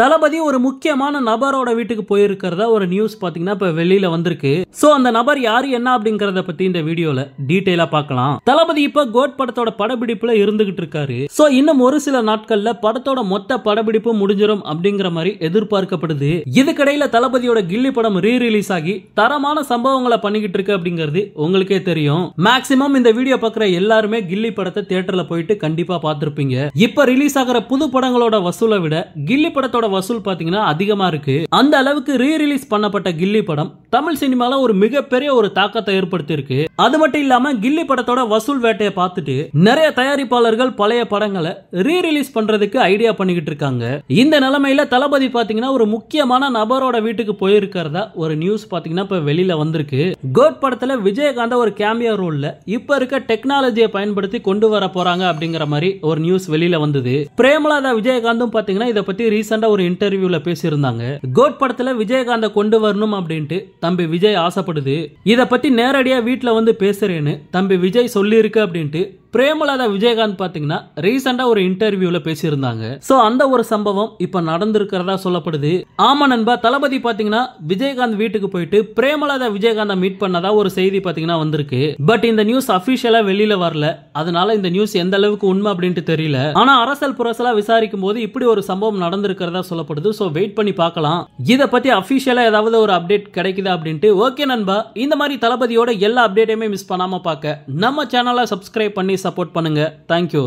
தளபதி ஒரு முக்கியமான நபரோட வீட்டுக்கு போயிருக்கிறதா ஒரு நியூஸ் பாத்தீங்கன்னா இப்போ வெளியில வந்திருக்கு சோ அந்த நபர் யாரு என்ன அப்படிங்கறத பத்தி இந்த வீடியோல டீட்டெயிலா பாக்கலாம் தளபதி இப்ப கோட் படத்தோட படப்பிடிப்புல இருந்துகிட்டு இருக்காரு சோ இன்னும் ஒரு சில நாட்கள்ல படத்தோட மொத்த படப்பிடிப்பு முடிஞ்சிடும் அப்படிங்கிற மாதிரி எதிர்பார்க்கப்படுது இதுக்கிடையில தளபதியோட கில்லி படம் ரீ ரிலீஸ் ஆகி தரமான சம்பவங்களை பண்ணிக்கிட்டு இருக்கு அப்படிங்கறது உங்களுக்கே தெரியும் மேக்சிமம் இந்த வீடியோ பாக்குற எல்லாருமே கில்லி படத்தை தியேட்டர்ல போயிட்டு கண்டிப்பா பாத்திருப்பீங்க இப்ப ரிலீஸ் ஆகிற புது படங்களோட வசூலை விட கில்லி படத்தோட படத்தோட வசூல் பார்த்தீங்கன்னா அதிகமாக இருக்கு அந்த அளவுக்கு ரீ ரிலீஸ் பண்ணப்பட்ட கில்லி படம் தமிழ் சினிமால ஒரு மிகப்பெரிய ஒரு தாக்கத்தை ஏற்படுத்தியிருக்கு அது மட்டும் இல்லாம கில்லி படத்தோட வசூல் வேட்டையை பார்த்துட்டு நிறைய தயாரிப்பாளர்கள் பழைய படங்களை ரீ ரிலீஸ் பண்றதுக்கு ஐடியா பண்ணிக்கிட்டு இருக்காங்க இந்த நிலைமையில தளபதி பாத்தீங்கன்னா ஒரு முக்கியமான நபரோட வீட்டுக்கு போயிருக்கிறதா ஒரு நியூஸ் பாத்தீங்கன்னா இப்ப வெளியில வந்திருக்கு கோட் படத்துல விஜயகாந்த ஒரு கேமியா ரோல்ல இப்ப இருக்க டெக்னாலஜியை பயன்படுத்தி கொண்டு வர போறாங்க அப்படிங்கிற மாதிரி ஒரு நியூஸ் வெளியில வந்தது பிரேமலாதா விஜயகாந்தும் பாத்தீங்கன்னா இதை பத்தி ரீசெண்டா ஒரு இன்டர்வியூல பேசியிருந்தாங்க கோட் படத்துல விஜயகாந்த கொண்டு வரணும் அப்படின்ட்டு தம்பி விஜய் ஆசைப்படுது இதை பத்தி நேரடியா வீட்டுல வந்து பேசுறேன்னு தம்பி விஜய் சொல்லியிருக்கு அப்படின்ட்டு பிரேமலதா விஜயகாந்த் பாத்தீங்கன்னா ரீசெண்டா ஒரு இன்டர்வியூல பேசியிருந்தாங்க ஸோ அந்த ஒரு சம்பவம் இப்ப நடந்திருக்கிறதா சொல்லப்படுது ஆமா நண்பா தளபதி பாத்தீங்கன்னா விஜயகாந்த் வீட்டுக்கு போயிட்டு பிரேமலதா விஜயகாந்த மீட் பண்ணதா ஒரு செய்தி பாத்தீங்கன்னா வந்திருக்கு பட் இந்த நியூஸ் அபிஷியலா வெளியில வரல அதனால இந்த நியூஸ் எந்த அளவுக்கு உண்மை அப்படின்ட்டு தெரியல ஆனா அரசல் புரசலா விசாரிக்கும் போது இப்படி ஒரு சம்பவம் நடந்திருக்கிறதா சொல்லப்படுது ஸோ வெயிட் பண்ணி பார்க்கலாம் இதை பத்தி அபிஷியலா ஏதாவது ஒரு அப்டேட் கிடைக்குதா அப்படின்ட்டு ஓகே நண்பா இந்த மாதிரி தளபதியோட எல்லா அப்டேட்டையுமே மிஸ் பண்ணாம பார்க்க நம்ம சேனலை சப்ஸ்கிரைப் பண்ணி சப்போர்ட் பண்ணுங்கள் தேங்க்யூ